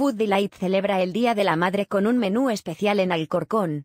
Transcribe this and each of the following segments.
Food Delight celebra el Día de la Madre con un menú especial en Alcorcón.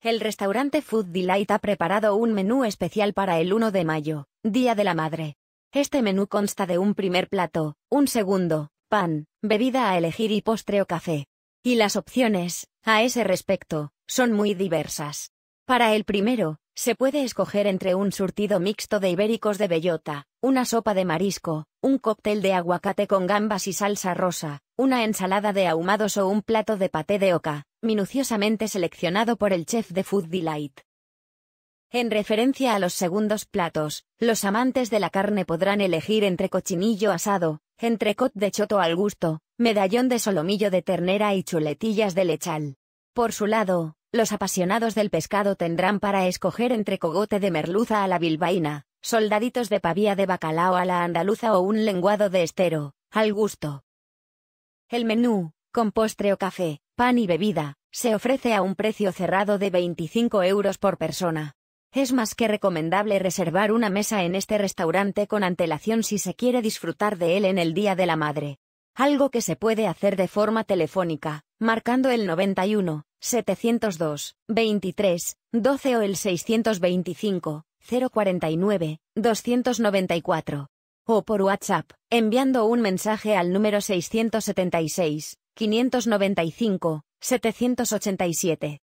El restaurante Food Delight ha preparado un menú especial para el 1 de mayo, Día de la Madre. Este menú consta de un primer plato, un segundo, pan, bebida a elegir y postre o café. Y las opciones, a ese respecto, son muy diversas. Para el primero, se puede escoger entre un surtido mixto de ibéricos de bellota, una sopa de marisco, un cóctel de aguacate con gambas y salsa rosa, una ensalada de ahumados o un plato de paté de oca, minuciosamente seleccionado por el chef de Food Delight. En referencia a los segundos platos, los amantes de la carne podrán elegir entre cochinillo asado, entrecot de choto al gusto, medallón de solomillo de ternera y chuletillas de lechal. Por su lado, los apasionados del pescado tendrán para escoger entre cogote de merluza a la bilbaína, soldaditos de pavía de bacalao a la andaluza o un lenguado de estero, al gusto. El menú, con postre o café, pan y bebida, se ofrece a un precio cerrado de 25 euros por persona. Es más que recomendable reservar una mesa en este restaurante con antelación si se quiere disfrutar de él en el Día de la Madre. Algo que se puede hacer de forma telefónica, marcando el 91 702, 23, 12 o el 625, 049, 294. O por WhatsApp, enviando un mensaje al número 676, 595, 787.